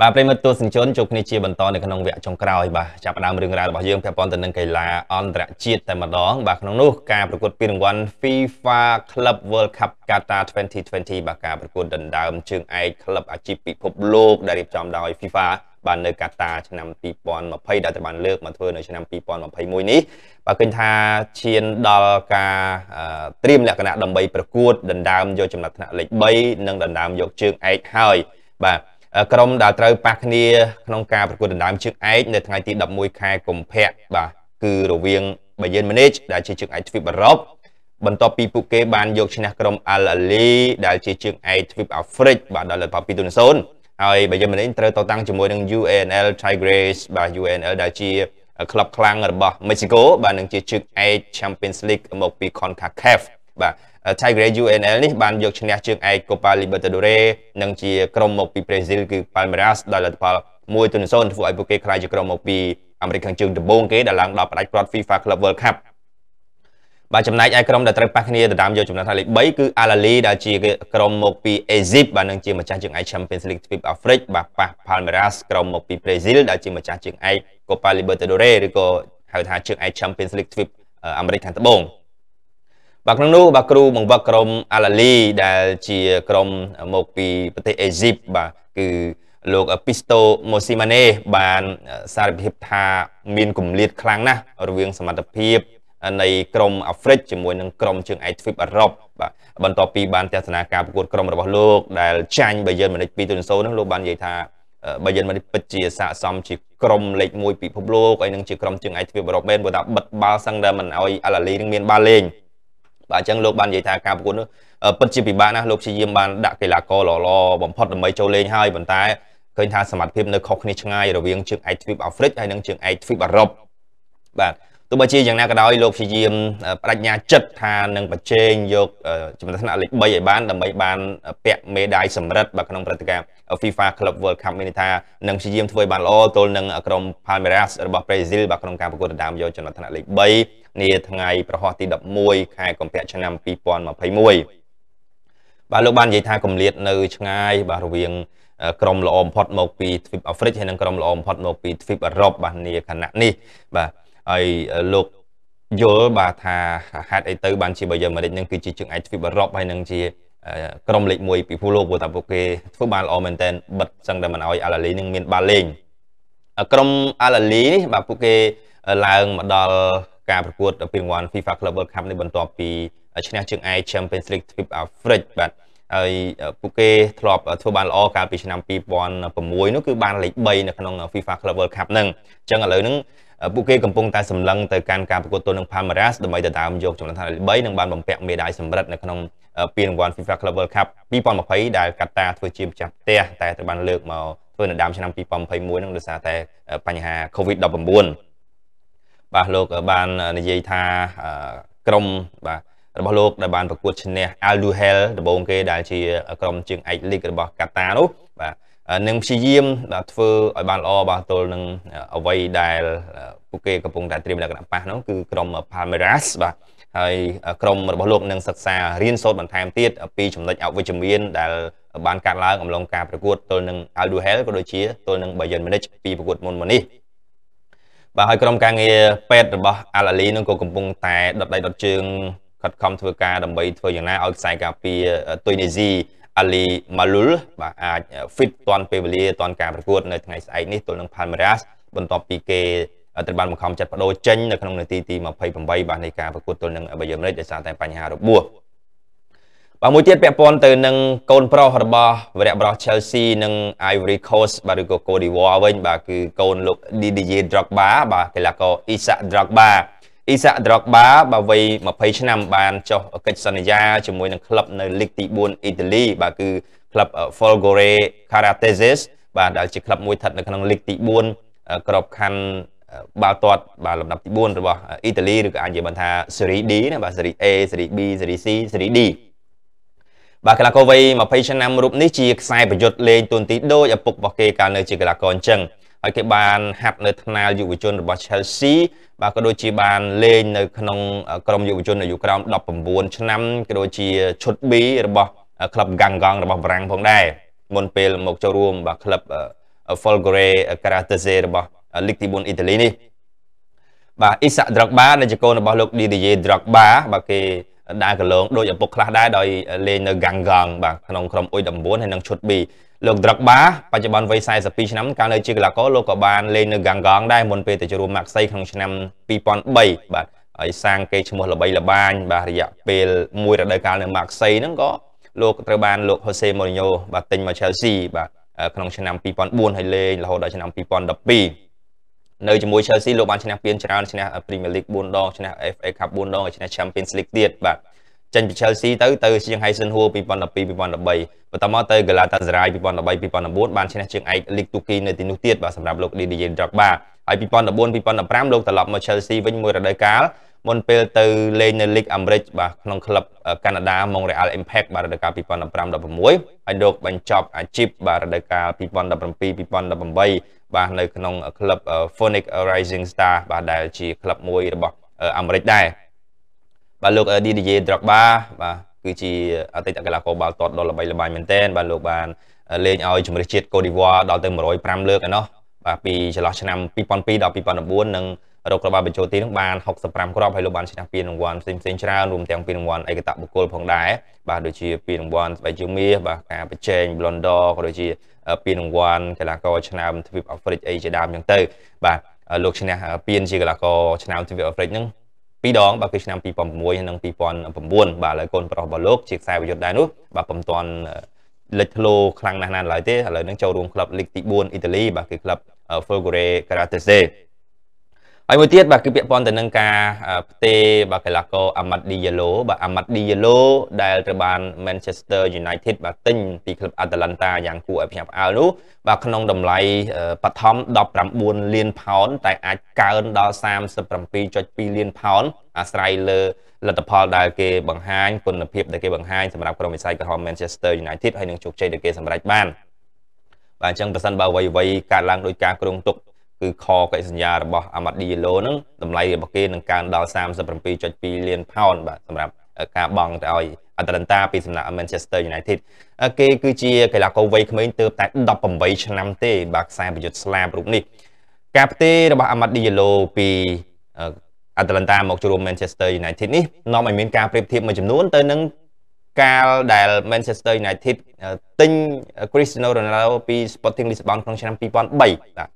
បាទប្រិមត្តទស្សនិកជនជួបគ្នាជាបន្តនៅក្នុងវគ្គចុងក្រោយបាទចាប់ផ្ដើមរឿងរ៉ាវរបស់យើងពាក់ព័ន្ធទៅនឹងកីឡាអន្តរជាតិតែម្ដងបាទក្នុងនោះការប្រកួតពានរង្វាន់ FIFA Club World Cup Qatar 2020បាទការប្រកួតដណ្ដើមជើងឯកក្លឹបអាជីពពិភពលោកដែលរៀបចំដោយ FIFA បាននៅកាតាឆ្នាំ2020ដែលត្រូវបានលើកមកធ្វើនៅឆ្នាំ2021នេះបាទឃើញថាឈានដល់ការត្រៀមលក្ខណៈដើម្បីប្រកួតដណ្ដើមយកចំណាត់ថ្នាក់លេខ3និងដណ្ដើមយកជើងឯកហើយបាទក្រុមដែលត្រូវប៉ះគ្នាក្នុងការប្រកួតដណ្ដើមជើងឯកនៅថ្ងៃទី11ខែកុម្ភៈបាទគឺរវាង Bayern Munich ដែលជាជើងឯកទ្វីបអឺរ៉ុបបន្ទាប់ពីពួកគេបានយកឈ្នះក្រុម Al Ahly ដែលជាជើងឯកទ្វីបអាហ្វ្រិកបាទដោយលទ្ធផល2-0ហើយ Bayern Munich ត្រូវតតាំងជាមួយនឹង UNL Tigres បាទ UNL ដែលជាក្លឹបខ្លាំងរបស់មិចស៊ីកូបាទនឹងជាជើងឯក Champions League មកពី CONCACAF បាទ Tigre UNL នេះបានយកឈ្នះជើងឯក Copa Libertadores និងជាក្រុមមកពីប្រេស៊ីលគឺ Palmeiras ដោយលទ្ធផល1-0ធ្វើឲ្យពួកគេក្លាយជាក្រុមមកពីអាមេរិកខាងជើងដំបូងគេដែលឡើងដល់ផ្ដាច់ព្រាត់ FIFA Club World Cup បាទចំណែកឯក្រុមដែលត្រូវប៉ះគ្នាដណ្ដើមយកចំណាត់ថ្នាក់លេខ3គឺ Al Ahly ដែលជាក្រុមមកពី Egypt បាទនឹងជាម្ចាស់ជើងឯក Champions League ទ្វីបអាហ្វ្រិកបាទប៉ះ Palmeiras ក្រុមមកពី Brazil ដែលជាម្ចាស់ជើងឯក Copa Libertadores ឬក៏ហៅថាជើងឯក Champions League ទ្វីបអាមេរិកខាងត្បូងបាទក្នុងនោះបាទគ្រូបង្វឹកក្រុមអាឡាលីដែលជាក្រុមមកពីប្រទេសអេស៊ីបបាទគឺលោកពីស្តូម៉ូស៊ីម៉ាណេបានសារភាពថាមានគម្លាតខ្លាំងណាស់រវាងសមត្ថភាពនៃក្រុមអាហ្វ្រិកជាមួយនឹងក្រុមជើងឯកទ្វីបអឺរ៉ុបបាទបន្ទាប់ពីបានទស្សនាការប្រកួតក្រុមរបស់លោកដែលចាញ់បាយិនម៉ូនិច2ទៅ0នោះលោកបាននិយាយថាបាយិនម៉ូនិចពិតជាស័ក្តិសមជាក្រុមលេខ1ពិភពលោកហើយនឹងជាក្រុមជើងឯកទ្វីបអឺរ៉ុបមែនបើថាបិទបាល់សឹងតែមិនអោយអាឡាលីនឹងមានបាល់លេងបាទអញ្ចឹងលោកបាននិយាយថាការប្រកួតនោះពិតជាពិបាកណាស់លោកព្យាយាមបានដាក់កីឡាករល្អល្អបំផុតដើម្បីចូលលេងហើយប៉ុន្តែឃើញថាសមត្ថភាពនៅខុសគ្នាឆ្ងាយរវាងជើងឯកទ្វីបអាហ្វ្រិកហើយនិងជើងឯកទ្វីបអឺរ៉ុបបាទទោះបីជាយ៉ាងណាក៏ដោយលោកព្យាយាមបដិញ្ញាចិត្តថានឹងបញ្ជែងយកចំណាត់ថ្នាក់លេខ3ឲ្យបានដើម្បីបានពាក់មេដាយសម្រិទ្ធបាទក្នុងព្រឹត្តិការណ៍ FIFA Club World Cup មានន័យថានឹងព្យាយាមធ្វើឲ្យបានល្អទល់នឹងក្រុម Palmeiras របស់ប្រេស៊ីលបាទក្នុងការប្រកួតដណ្ដើមយកចំណាត់ថ្នាក់លេខ3នាថ្ងៃប្រហោះទី11ខែកុម្ភៈឆ្នាំ2021បាទលោកបាននិយាយថាកម្លាត នៅ ឆ្ងាយ បាទរវាង ក្រមល្អបំផុតមកពីទ្វីបអាហ្វ្រិកហើយនិងក្រមល្អបំផុតមកពីទ្វីបអឺរ៉ុបបាទនាខណៈនេះបាទហើយលោកយល់បាទថាហេតុអីទៅបានជាបើយើងអាមេរិកនឹងគឺជាជើងឯកទ្វីបអឺរ៉ុបហើយនឹងជា ក្រុមលេខ1ពិភពលោកព្រោះតែពួកគេធ្វើបានល្អមែនតើបិទសឹងតែមិនអោយអាឡាលីនឹងមានបាល់លេងក្រុមអាឡាលីនេះបាទពួកគេឡើងមកដល់ការប្រកួតពានរង្វាន់ FIFA Club World Cup នេះបន្ទាប់ពីឈ្នះជើងឯក Champions League ទ្វីបអាហ្វ្រិកបាទហើយពួកគេធ្លាប់ ធ្វើបានល្អកាលពីឆ្នាំ2006នោះគឺបានលេខ3នៅក្នុង FIFA Club World Cup ហ្នឹងអញ្ចឹងឥឡូវហ្នឹងពួកគេកំពុងតែសម្លឹងទៅកាន់ការប្រកួតទល់នឹង Palmeiras ដើម្បីដណ្ដើមយកចំណុចឋានលេខ3និងបានបំពាក់មេដាយសម្រិទ្ធនៅក្នុងពានរង្វាន់ FIFA Club World Cup 2020ដែលកាតាធ្វើជាម្ចាស់ផ្ទះតែត្រូវបានលើកមកធ្វើនៅដើមឆ្នាំ2021នឹងដោយសារតែបញ្ហា COVID-19 បាទលោកបាននិយាយថាក្រុមបាទរបស់លោកដែលបានប្រកួតឈ្នះ Al Duhail ដំបូងគេដែលជា ក្រុមជើងឯកលីករបស់កាតានោះបាទនឹងព្យាយាមបាទធ្វើឲ្យបានល្អបាទទល់នឹងអ្វីដែល ពួកគេកំពុងតែត្រៀមលក្ខណៈប៉ះនោះគឺក្រុម Palmeiras បាទហើយក្រុមរបស់លោកនឹងសិក្សារៀនសូត្របន្ថែមទៀតពីចំណុចអវិជ្ជមានដែល បានកាត់ឡើងអំឡុងការប្រកួតទល់នឹង Al Duhail ក៏ដូចជាទល់នឹង Bayern Munich ពីប្រកួតមុនមកនេះបាទហើយក្រុមការងារពេទ្យរបស់អាឡាលីនឹងក៏កំពុងតែដុតដៃដុតជើងខិតខំធ្វើការដើម្បីធ្វើយ៉ាងណាឲ្យខ្សែការពារទុយនេស៊ីអាលីម៉ាលុលបាទអាច fit តាន់ពេលវេលាតាន់ការប្រកួតនៅថ្ងៃស្អែកនេះទល់នឹង Palmeiras បន្ទាប់ពីគេត្រូវបានបង្ខំចាត់បដូរចេញនៅក្នុងនាទីទី28បាទនៃការប្រកួតទល់នឹងបាយឺមរិចដោយសារតែបញ្ហារបួសបាទមួយទៀតពាក់ព័ន្ធទៅនឹងកូនប្រុសរបស់ វរៈប្រុស Chelsea និង Ivory Coast បាទឬក៏ Cote d'Ivoire វិញបាទគឺកូនលោក Didier Drogba បាទកីឡាករ Isaac Drogba Isaac Drogba បាទវ័យ20ឆ្នាំបានចុះកិច្ចសន្យាជាមួយនឹងក្លឹបនៅលីកទី4អ៊ីតាលី បាទគឺក្លឹប Folgore Caratezes បាទដែលជាក្លឹបមួយស្ថិតនៅក្នុងលីកទី4ក្របខ័ណ្ឌបាល់ទាត់បាទលំដាប់ទី4របស់អ៊ីតាលីឬក៏អាចនិយាយបានថា Serie D ណាបាទ Serie A Serie B Serie C Serie D បាទកីឡាករវ័យ20ឆ្នាំរូបនេះជាខ្សែប្រយុទ្ធលេងទូនទីដូចឪពុករបស់គេកាលនៅជាកីឡាករអញ្ចឹងហើយគេបានហាត់នៅថ្នាលយុវជនរបស់ Chelsea បាទក៏ដូចជា បានលេងនៅ ក្នុង ក្រុមយុវជនអាយុក្រោម19ឆ្នាំក៏ដូចជាឈុត B របស់ក្លឹប Ganggang របស់បារាំងផងដែរមុនពេលមកចូលរួម បាទក្លឹប Folgore Caratese របស់លីកទី4អ៊ីតាលីនេះបាទ Isak Drogba ដែលជាកូនរបស់លោក Didier Drogba បាទគេដើរកលងដោយឪពុកខ្លះដែរដោយលេងនៅ Gangang បាទក្នុងក្រុមអ៊ុយ19ហើយនឹងឈុត B លោក Drogba បច្ចុប្បន្នវ័យ42ឆ្នាំកាលនៅជាកីឡាករលោកក៏បានលេងនៅ Gangang ដែរមុនពេលទៅចូលរួម Maxey ក្នុងឆ្នាំ2003បាទហើយសាងគេឈ្មោះល្បីល្បាញបាទរយៈពេលមួយរដូវកាលនៅ Maxey ហ្នឹងក៏លោកត្រូវបានលោក Jose Mourinho បាទទិញមក Chelsea បាទក្នុងឆ្នាំ2004ហើយលេងរហូតដល់ឆ្នាំ2012នៅជាមួយ Chelsea លោកបានឈ្នះពានច្រើនឈ្នះ Premier League 4ដងឈ្នះ FA Cup 4ដងហើយឈ្នះ Champions League ទៀតបាទចេញពី Chelsea ទៅទៅជាង Hison Hua 2012 2013បន្តមកទៅ Galatasaray 2013 2019បានឈ្នះជាងឯក League ទូគីនៅទីនោះទៀតបាទសម្រាប់លោក Didier Drogba ហើយ2014 2015លោកត្រឡប់មក Chelsea វិញមួយរដូវកាលមុនពេលទៅលេងនៅ League អាមេរិកបាទក្នុងក្លឹបកាណាដា Montreal Impact បាទរដូវកាល2015 16ហើយលោកបញ្ចប់អាជីពបាទរដូវកាល2017 2018បាទនៅក្នុងក្លឹប Phoenix Rising Star បាទដែលជាក្លឹបមួយរបស់អាមេរិកដែរបាទលោក Didier Drogba បាទគឺជាអតីតកីឡាករបាល់ទាត់ដ៏ល្បីល្បាញមែនទែនបាទលោកបាន លេងឲ្យជំនឿជាតិកូឌីវ៉ាដល់ទៅ105លើកឯណោះបាទពីចន្លោះឆ្នាំ2002ដល់2019និងរកក្របបញ្ចូលទីនឹងបាន65គ្រាប់ហើយលោកបានឈ្នះពានរង្វាន់ផ្សេងផ្សេងច្រើនរួមទាំងពានរង្វាន់ឯកតបុគ្គលផងដែរបាទដូចជាពានរង្វាន់ស្បែកជើងមាសបាទការបញ្ចែង Blondor ក៏ដូចជាពានរង្វាន់កីឡាករឆ្នាំទ្វីបអាហ្វ្រិកអីជាដើមអញ្ចឹងទៅ បាទលោកឈ្នះពានជាកីឡាករឆ្នាំទ្វីបអាហ្វ្រិកហ្នឹងពីរដងបាទគឺឆ្នាំ2006និង2009បាទឥឡូវកូនប្រុសរបស់លោកជាខ្សែប្រយុទ្ធដែរនោះបាទពុំទាន់លេចធ្លោខ្លាំងណាស់ណាស់ឡើយទេឥឡូវនឹងចូលរួមក្លឹបលីកទី4អ៊ីតាលីបាទគឺក្លឹប Folgore Caratese ហើយមួយទៀតបាទគឺពាក់ព័ន្ធទៅនឹងការផ្ទេរបាទកីឡាករ Ahmad Diallo បាទ Ahmad Diallo ដែលត្រូវបាន Manchester United បាទទិញ ពីក្លឹប Atalanta យ៉ាងគួរឲ្យភ្ញាក់ផ្អើលនោះបាទក្នុងតម្លៃបឋម19លានផោនតែអាចកើនដល់37.2លានផោនអាស្រ័យលើលទ្ធផលដែលគេបង្ហាញគុណភាពដែលគេបង្ហាញសម្រាប់ក្រុមវិស័យក្រហម Manchester United ហើយនឹងជោគជ័យដែលគេសម្រេចបានបាទអញ្ចឹងប្រសិនបើអ្វីៗកើតឡើងដោយការគ្រោងទុកគឺខកិច្ចសញ្ញារបស់អាម៉ាឌីឡូហ្នឹងតម្លៃរបស់គេនឹងកើនដល់37.2លានផោនបាទសម្រាប់ការបង់ទៅឲ្យ Atlanta ពីសំណាក់ Manchester United គេគឺជាកីឡាករវ័យក្មេងទើបតែ18ឆ្នាំទេបាទខ្សែប្រយុទ្ធស្លាបរូបនេះការផ្ទេររបស់ Amadou Diallo ពី Atlanta មកចូលរួម Manchester United នេះនាំឲ្យមានការប្រៀបធៀបមួយចំនួនទៅនឹងកាលដែល Manchester United ទិញ Cristiano Ronaldo ពី Sporting Lisbon ក្នុងឆ្នាំ2003បាទ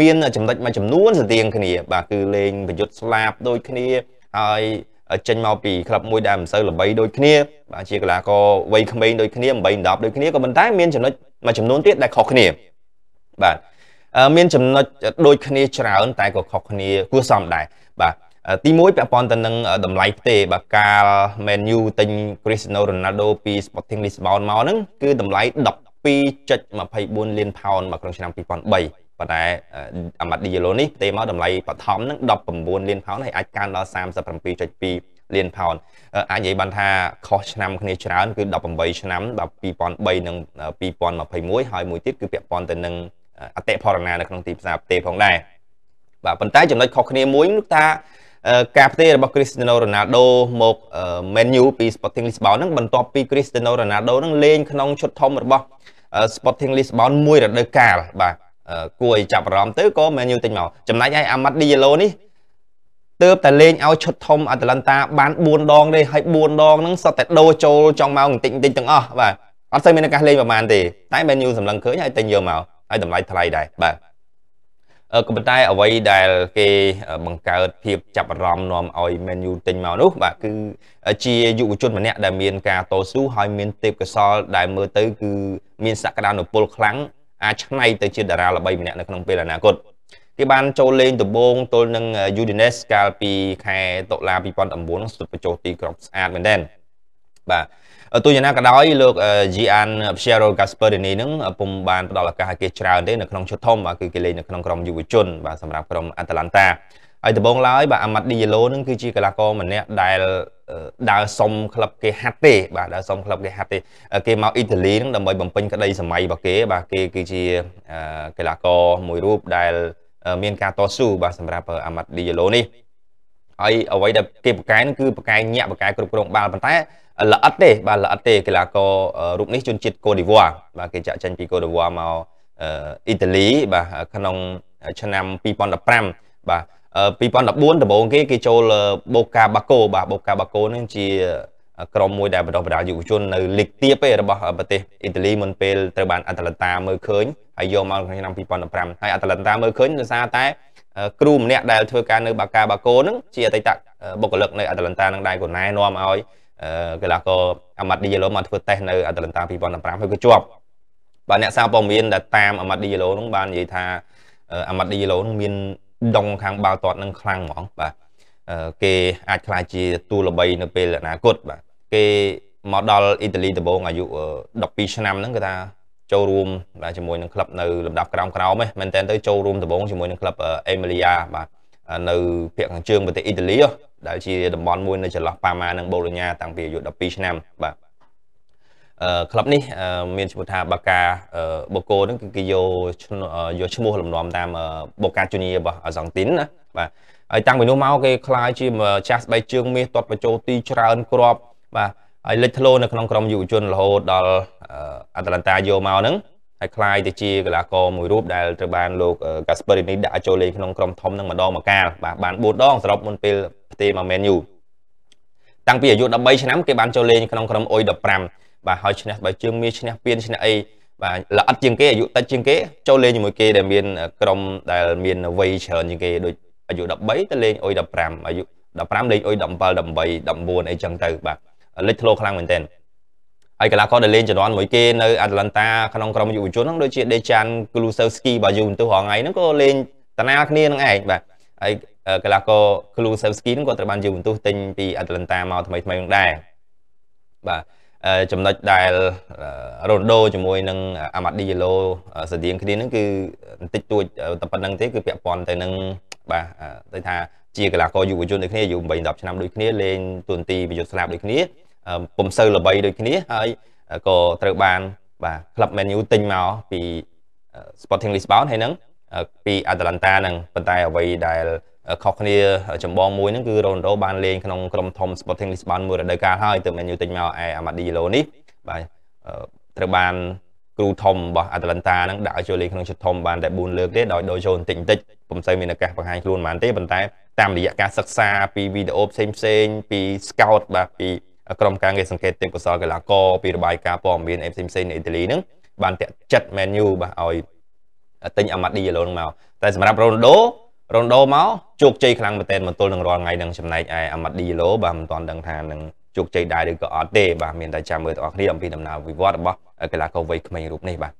មានចំណុចមួយចំនួនស្ទៀងគ្នាបាទគឺលេងប្រយុទ្ធស្លាបដូចគ្នាហើយចេញមកពីក្លឹបមួយដែលមិនសូវល្បីដូចគ្នាបាទជាកីឡាករវ័យក្មេងដូចគ្នា8 10ដូចគ្នាក៏ប៉ុន្តែ មានចំណុចមួយចំនួនទៀតដែលខុសគ្នាបាទមានចំណុចដូចគ្នាច្រើនតែក៏ខុសគ្នាគួរសមដែរបាទទី1ពាក់ព័ន្ធទៅនឹងតម្លៃផ្ទេបាទកាល Man U ទិញ Cristiano Ronaldo ពី Sporting Lisbon មកហ្នឹងគឺតម្លៃ12.24លានផោនមកក្នុងឆ្នាំ2003ប៉ុន្តែអាម៉ាត់ឌីឡូនេះផ្ទេរមកតម្លៃបឋមនឹង19លានផោនហើយអាចកើនដល់37.2លានផោនអាចនិយាយបានថាខុសឆ្នាំគ្នាច្រើនគឺ18ឆ្នាំដល់2003និង2021ហើយមួយទៀតគឺពាក់ព័ន្ធទៅនឹងអតិផរណានៅក្នុងទីផ្សារផ្ទេរផងដែរបាទប៉ុន្តែចំណុចខុសគ្នាមួយនោះថាការផ្ទេររបស់ Cristiano Ronaldo មក Menu ពី Sporting Lisbon ហ្នឹងបន្ទាប់ពី Cristiano Ronaldo ហ្នឹងលេងក្នុងឈុតធំរបស់ Sporting Lisbon មួយរដូវកាលបាទគួរឲ្យចាប់អារម្មណ៍ទៅក៏មែនយូទិញមកចំណែកឯអាម៉ាត់ឌីយ៉ាឡូនេះទើបតែលេងឲ្យឈុតធំអាតឡង់តាបាន4ដងទេហើយ4ដងហ្នឹងសុទ្ធតែដូរចូលចង់មកបន្តិចបន្តិចទាំងអស់បាទអត់ស្អីមានឱកាសលេងប្រហែលទេតែមែនយូសម្លឹងឃើញហើយទិញយកមកហើយតម្លៃថ្លៃដែរបាទអឺក៏ប៉ុន្តែអ្វីដែលគេបង្កើតភាពចាប់អារម្មណ៍នាំឲ្យ Man U ទិញមកនោះបាទគឺជាយុវជនម្នាក់ដែលមានការតស៊ូហើយមានទេពកោសលដែលមើលទៅ គឺមាន សក្តានុពលខ្លាំងអាចឆ្នៃទៅជាតារាល្បីម្នាក់នៅក្នុងពេលអនាគតគេបានចូលលេងដំបូងទល់នឹង Udinese កាលពីខែតុលា2019នោះស្ទុតបញ្ចូលទីក្រុងស្អាតមែនទែនបាទទូយ៉ាងណាក៏ដោយលោក Gian Piero Gasperini នឹងពុំបានផ្ដល់ឱកាសឲ្យគេច្រើនទេនៅក្នុងឈុតធំបាទគឺគេលេងនៅក្នុងក្រុមយុវជនបាទសម្រាប់ក្រុម Atalanta ហើយដំបូងឡើយបាទ Amad Diallo នឹងគឺជាកីឡាករម្នាក់ដែលដើរសុំក្លឹបគេហាត់ទេបាទដើរសុំក្លឹបគេហាត់ទេគេមកអ៊ីតាលីហ្នឹងដើម្បីបំពេញក្តី សម័យរបស់គេ បាទគេគឺជាកីឡាករមួយរូបដែលមាន ការតស៊ូបាទសម្រាប់អាម៉ាត់ឌីយ៉ាឡូនេះហើយអ្វីដែលគេប្រកែហ្នឹងគឺប្រកែញាក់ប្រកែគ្រប់គ្រងបាល់ប៉ុន្តែល្អិតទេ បាទល្អិតទេកីឡាកររូបនេះជនជាតិកូឌីវ៉ាបាទគេចាក់ចេញពីកូឌីវ៉ាមកអ៊ីតាលីបាទក្នុងឆ្នាំ2015បាទ2014ដំបូងគេគេចូលបូកាបាកូបាទបូកាបាកូនឹងជា ក្រុមមួយដែលបណ្ដុះបណ្ដាលយុវជននៅលីកទាបឯរបស់ប្រទេសអ៊ីតាលីមុនពេលត្រូវបានអាត្លង់តាមើលឃើញហើយយកមកក្នុងឆ្នាំ2015ហើយអាត្លង់តាមើលឃើញដោយសារតែគ្រូម្នាក់ដែលធ្វើការនៅបាកាបាកូនឹងជាអតីតបុគ្គលិកនៅអាត្លង់តានឹងដែរកូណែនាំឲ្យកីឡាករអាម៉ាត់ឌីយ៉ាឡូមកធ្វើតេស្តនៅអាត្លង់តា2015ហើយក៏ជាប់បាទអ្នកសារព័ត៌មានដែលតាមអាម៉ាត់ឌីយ៉ាឡូនឹងបាននិយាយថាអាម៉ាត់ឌីយ៉ាឡូនឹងមានដុងខាងបាល់ទាត់នឹងខ្លាំងហ្មងបាទគេអាចខ្លាចជាទូល្បីនៅពេលអនាគតបាទគេមកដល់អ៊ីតាលីដំបូងអាយុ12ឆ្នាំហ្នឹងគេថាចូលរួមបាទជាមួយនឹងក្លឹបនៅលំដាប់ក្រោមក្រោមហ្នឹងមែនតើទៅចូលរួមដំបូងជាមួយនឹងក្លឹបអេមីលីយ៉ាបាទនៅភាគខាងជើងប្រទេសអ៊ីតាលីដែលជាតំបន់មួយនៅចន្លោះប៉ាម៉ានិងបូឡូញ៉ាតាំងពីអាយុ12ឆ្នាំបាទក្លឹបនេះមានឈ្មោះថាបាកាបូកូហ្នឹងគឺគេយកយកឈ្មោះលំនាំតាមបូកាជូនីរបស់អាសង់ទីនណាបាទហើយតាំងពីនោះមកគេខ្លាយជាចាស់ស្បែកជើងមាសទាត់បញ្ចូលទីច្រើនគ្រាប់បាទហើយលេចធ្លោនៅក្នុងក្រុមយុវជនរហូតដល់អាត្លង់តាយកមកហ្នឹងហើយខ្លាយទៅជាកីឡាករមួយរូបដែលត្រូវបានលោកកាស្ប៉េរីនីដាក់ចូលលេងក្នុងក្រុមធំនឹងម្ដងមកកាលបាទបាន4ដងសរុបមុនពេលផ្ទេរមកមែនយូតាំងពីអាយុ13ឆ្នាំគេបានចូលលេងក្នុងក្រុមអុយ15បាទហើយឈ្នះបើជើងមាសឈ្នះពានឈ្នះអីបាទល្អិតជាងគេអាយុតិចជាងគេចូលលេងជាមួយគេដែលមានក្រុមដែលមានវ័យច្រើនជាងគេដូចអាយុ13ទៅលេងអុយ15អាយុ15លេងអុយ17 18 19អីចឹងទៅបាទលេចធ្លោខ្លាំងមែនទែនហើយកីឡាករដែលលេងជំនាន់មួយគេនៅអាត្លង់តាក្នុងក្រុមយុវជនហ្នឹងដូចជា Dejan Kulusevski បើយូរទៅរហងៃហ្នឹងក៏លេងតាណាគ្នានឹងឯងបាទហើយកីឡាករ Kulusevski ហ្នឹងក៏ត្រូវបានយូរទៅទិញពីអាត្លង់តាមកថ្មីថ្មីនឹងដែរបាទចំណុចដែលរ៉ូនដូជាមួយនឹងអាម៉ាឌីយ៉ាឡូស្តៀងគ្នាហ្នឹងគឺបន្តិចតួចតែប៉ុណ្្នឹងទេគឺពាក់ព័ន្ធទៅនឹងបាទដូចថាជាកីឡាករយុវជនដូចគ្នាអាយុ8 10ឆ្នាំដូចគ្នាលេងទូនទីវិយុទ្ធស្លាបដូចគ្នាពុំសូវល្បីដូចគ្នាហើយក៏ត្រូវបានបាទក្លឹប Man U ទិញមកពី Sporting Lisbon ហើយនឹងពី Atalanta ហ្នឹងប៉ុន្តែអ្វីដែលខុសគ្នាចម្បងមួយហ្នឹងគឺរ៉ូណាល់ដូបានលេងក្នុងក្រុមធំ Sporting Lisbon មួយរដូវកាលហើយទើប Man U ទិញមកឯ Amadillo នេះបាទត្រូវបានគ្រូធំរបស់ Atalanta ហ្នឹងដាក់ឲ្យចូលលេងក្នុងជិតធំបានតែ4លើកទេដោយដូរចូលបន្តិចបន្តិចពុំសូវមានឱកាសបង្ហាញខ្លួនប៉ុន្មានទេប៉ុន្តែ តាមរយៈការសិក្សាពីវីដេអូផ្សេងផ្សេងពី scout បាទពី ក្រុមការងារសង្កេតទេពកោសលកីឡាករពីរបាយការណ៍ព័ត៌មានផ្សេងផ្សេងនៅអ៊ីតាលីហ្នឹងបានតាក់ចិត្ត Man U បាទឲ្យទិញ Amadillo ហ្នឹងមកតែសម្រាប់ Ronaldo រ៉ុនដូមកជោគជ័យខ្លាំងមែនទែនមកទល់នឹងរាល់ថ្ងៃនឹងចំណែកឯអាម៉ាឌីឡូបាទមិនទាន់ដឹងថានឹងជោគជ័យដែរឬក៏អត់ទេបាទមានតែចាំមើលទាំងអស់គ្នាអំពីដំណើរវិវត្តរបស់កីឡាករវ័យក្មេងរូបនេះបាទ